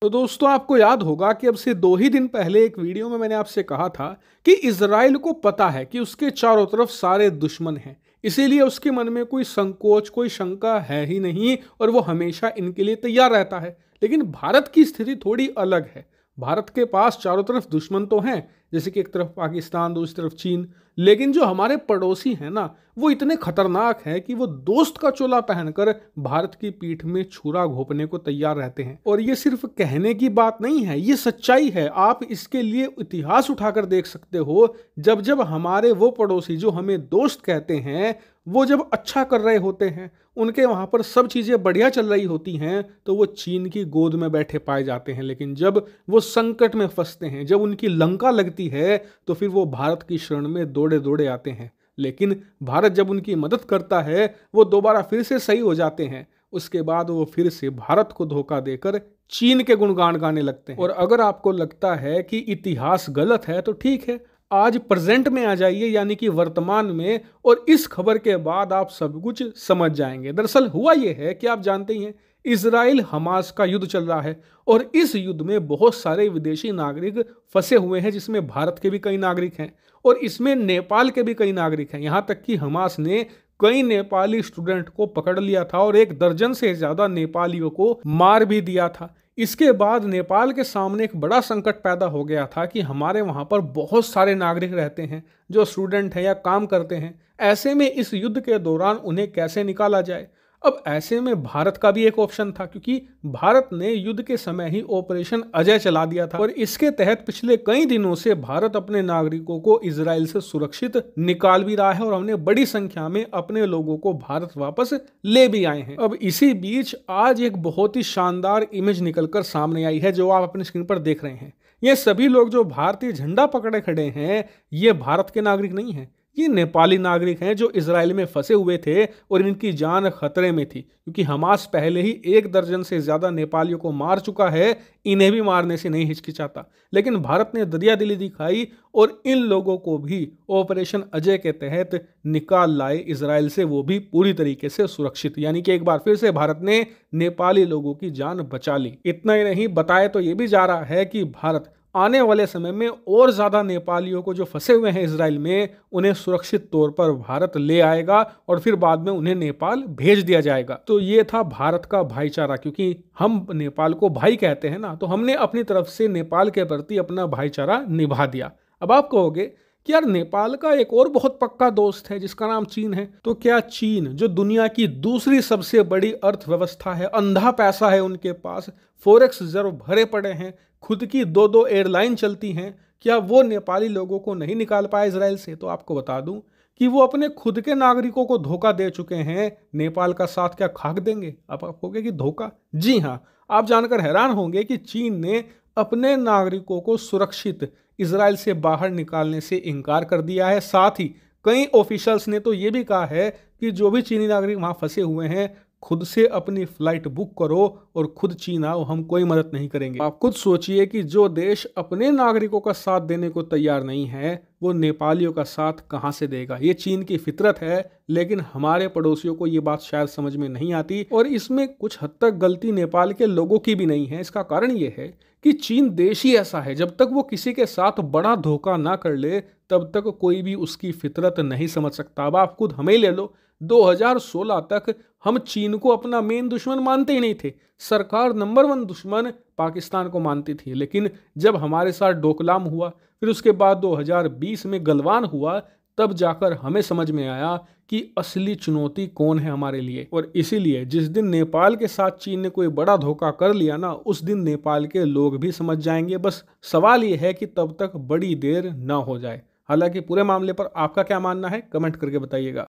तो दोस्तों आपको याद होगा कि अब से दो ही दिन पहले एक वीडियो में मैंने आपसे कहा था कि इसराइल को पता है कि उसके चारों तरफ सारे दुश्मन हैं इसीलिए उसके मन में कोई संकोच कोई शंका है ही नहीं और वो हमेशा इनके लिए तैयार रहता है लेकिन भारत की स्थिति थोड़ी अलग है भारत के पास चारों तरफ दुश्मन तो हैं जैसे कि एक तरफ पाकिस्तान दूसरी तरफ चीन लेकिन जो हमारे पड़ोसी हैं ना वो इतने खतरनाक हैं कि वो दोस्त का चोला पहनकर भारत की पीठ में छुरा घोपने को तैयार रहते हैं और ये सिर्फ कहने की बात नहीं है ये सच्चाई है आप इसके लिए इतिहास उठाकर देख सकते हो जब जब हमारे वो पड़ोसी जो हमें दोस्त कहते हैं वो जब अच्छा कर रहे होते हैं उनके वहाँ पर सब चीज़ें बढ़िया चल रही होती हैं तो वो चीन की गोद में बैठे पाए जाते हैं लेकिन जब वो संकट में फंसते हैं जब उनकी लंका लगती है तो फिर वो भारत की शरण में दौड़े दौड़े आते हैं लेकिन भारत जब उनकी मदद करता है वो दोबारा फिर से सही हो जाते हैं उसके बाद वो फिर से भारत को धोखा देकर चीन के गुणगान गाने लगते हैं और अगर आपको लगता है कि इतिहास गलत है तो ठीक है आज प्रेजेंट में आ जाइए यानी कि वर्तमान में और इस खबर के बाद आप सब कुछ समझ जाएंगे दरअसल हुआ यह है कि आप जानते ही हैं इसराइल हमास का युद्ध चल रहा है और इस युद्ध में बहुत सारे विदेशी नागरिक फंसे हुए हैं जिसमें भारत के भी कई नागरिक हैं और इसमें नेपाल के भी कई नागरिक हैं यहाँ तक कि हमास ने कई नेपाली स्टूडेंट को पकड़ लिया था और एक दर्जन से ज़्यादा नेपालियों को मार भी दिया था इसके बाद नेपाल के सामने एक बड़ा संकट पैदा हो गया था कि हमारे वहाँ पर बहुत सारे नागरिक रहते हैं जो स्टूडेंट हैं या काम करते हैं ऐसे में इस युद्ध के दौरान उन्हें कैसे निकाला जाए अब ऐसे में भारत का भी एक ऑप्शन था क्योंकि भारत ने युद्ध के समय ही ऑपरेशन अजय चला दिया था और इसके तहत पिछले कई दिनों से भारत अपने नागरिकों को इसराइल से सुरक्षित निकाल भी रहा है और हमने बड़ी संख्या में अपने लोगों को भारत वापस ले भी आए हैं अब इसी बीच आज एक बहुत ही शानदार इमेज निकलकर सामने आई है जो आप अपनी स्क्रीन पर देख रहे हैं ये सभी लोग जो भारतीय झंडा पकड़े खड़े हैं ये भारत के नागरिक नहीं है ये नेपाली नागरिक हैं जो इसराइल में फंसे हुए थे और इनकी जान खतरे में थी क्योंकि हमास पहले ही एक दर्जन से ज़्यादा नेपालियों को मार चुका है इन्हें भी मारने से नहीं हिचकिचाता लेकिन भारत ने दरिया दिली दिखाई और इन लोगों को भी ऑपरेशन अजय के तहत निकाल लाए इसराइल से वो भी पूरी तरीके से सुरक्षित यानी कि एक बार फिर से भारत ने नेपाली लोगों की जान बचा ली इतना ही नहीं बताया तो ये भी जा रहा है कि भारत आने वाले समय में और ज़्यादा नेपालियों को जो फंसे हुए हैं इसराइल में उन्हें सुरक्षित तौर पर भारत ले आएगा और फिर बाद में उन्हें नेपाल भेज दिया जाएगा तो ये था भारत का भाईचारा क्योंकि हम नेपाल को भाई कहते हैं ना तो हमने अपनी तरफ से नेपाल के प्रति अपना भाईचारा निभा दिया अब आप कहोगे कि यार नेपाल का एक और बहुत पक्का दोस्त है जिसका नाम चीन है तो क्या चीन जो दुनिया की दूसरी सबसे बड़ी अर्थव्यवस्था है अंधा पैसा है उनके पास फोरेक्स रिजर्व भरे पड़े हैं खुद की दो दो एयरलाइन चलती हैं क्या वो नेपाली लोगों को नहीं निकाल पाए इसराइल से तो आपको बता दूं कि वो अपने खुद के नागरिकों को धोखा दे चुके हैं नेपाल का साथ क्या खाक देंगे आप आप कहोगे कि धोखा जी हाँ आप जानकर हैरान होंगे कि चीन ने अपने नागरिकों को सुरक्षित इसराइल से बाहर निकालने से इनकार कर दिया है साथ ही कई ऑफिशल्स ने तो ये भी कहा है कि जो भी चीनी नागरिक वहाँ फंसे हुए हैं खुद से अपनी फ्लाइट बुक करो और खुद चीन आओ हम कोई मदद नहीं करेंगे आप खुद सोचिए कि जो देश अपने नागरिकों का साथ देने को तैयार नहीं है वो नेपालियों का साथ कहाँ से देगा ये चीन की फितरत है लेकिन हमारे पड़ोसियों को ये बात शायद समझ में नहीं आती और इसमें कुछ हद तक गलती नेपाल के लोगों की भी नहीं है इसका कारण ये है कि चीन देश ही ऐसा है जब तक वो किसी के साथ बड़ा धोखा ना कर ले तब तक कोई भी उसकी फितरत नहीं समझ सकता अब आप खुद हमें ले लो 2016 तक हम चीन को अपना मेन दुश्मन मानते ही नहीं थे सरकार नंबर वन दुश्मन पाकिस्तान को मानती थी लेकिन जब हमारे साथ डोकलाम हुआ फिर उसके बाद 2020 में गलवान हुआ तब जाकर हमें समझ में आया कि असली चुनौती कौन है हमारे लिए और इसीलिए जिस दिन नेपाल के साथ चीन ने कोई बड़ा धोखा कर लिया ना उस दिन नेपाल के लोग भी समझ जाएंगे बस सवाल ये है कि तब तक बड़ी देर ना हो जाए हालांकि पूरे मामले पर आपका क्या मानना है कमेंट करके बताइएगा